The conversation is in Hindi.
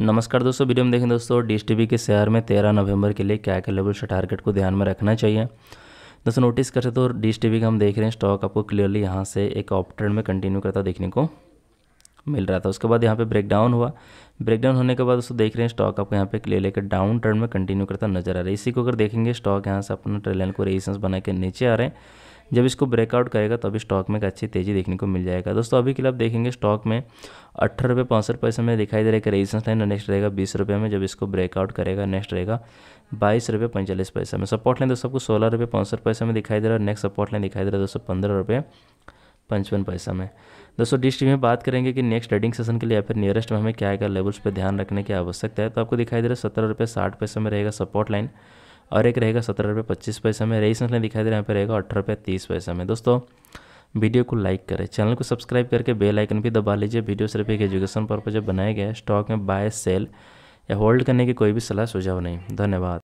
नमस्कार दोस्तों वीडियो में देखें दोस्तों डी टी के शेयर में तेरह नवंबर के लिए क्या क्या लेवल से टारगेट को ध्यान में रखना चाहिए दोस्तों नोटिस करते तो डी टी का हम देख रहे हैं स्टॉक आपको क्लियरली यहाँ से एक ऑप ट्रेंड में कंटिन्यू करता देखने को मिल रहा था उसके बाद यहाँ पे ब्रेकडाउन हुआ ब्रेकडाउन होने के बाद दोस्तों देख रहे हैं स्टॉक आपको यहाँ पे क्लियर लेकर डाउन ट्रेंड में कंटिन्यू करता नजर आ रहा है इसी को अगर देखेंगे स्टॉक यहाँ से अपना लाइन को रेजिस्टेंस बना के नीचे आ रहे हैं जब इसको ब्रेकआउट करेगा तभी स्टॉक में एक अच्छी तेज़ी देखने को मिल जाएगा दोस्तों अभी के लिए आप देखेंगे स्टॉक में अठारह रुपये पैंसठ पैसे में दिखाई दे रहा है कि रेजिस्टेंस लाइन नेक्स्ट रहेगा बीस रुपये में जब इसको ब्रेकआउट करेगा नेक्स्ट रहेगा बाईस रुपये पैंतालीस पैसे में सपोर्ट लाइन दोस्तों आपको सोलह रुपये पैंसठ पैसे में दिखाई दे रहा है नेक्स्ट सपोर्ट लाइन दिखाई दे रहा है दोस्तों पंद्रह रुपये पचपन पैसा में दोस्तों डिस्ट में बात करेंगे कि नेक्स्ट ट्रेडिंग सेशन के लिए या फिर नियरेस्ट में हमें क्या क्या लेवल्स पर ध्यान रखने की आवश्यकता है तो आपको दिखाई दे रहा है सत्रह रुपये साठ पैसे में रहेगा सपोर्ट लाइन और एक रहेगा सत्रह रुपये पच्चीस पैसे में रही सकते दिखाई दे रहा है यहाँ पर रहेगा अठारह रुपये तीस पैसे में दोस्तों वीडियो को लाइक करें चैनल को सब्सक्राइब करके बेल आइकन भी दबा लीजिए वीडियो सिर्फ एक एजुकेशन पर्पज बनाया गया है स्टॉक में बाय सेल या होल्ड करने की कोई भी सलाह सुझाव नहीं धन्यवाद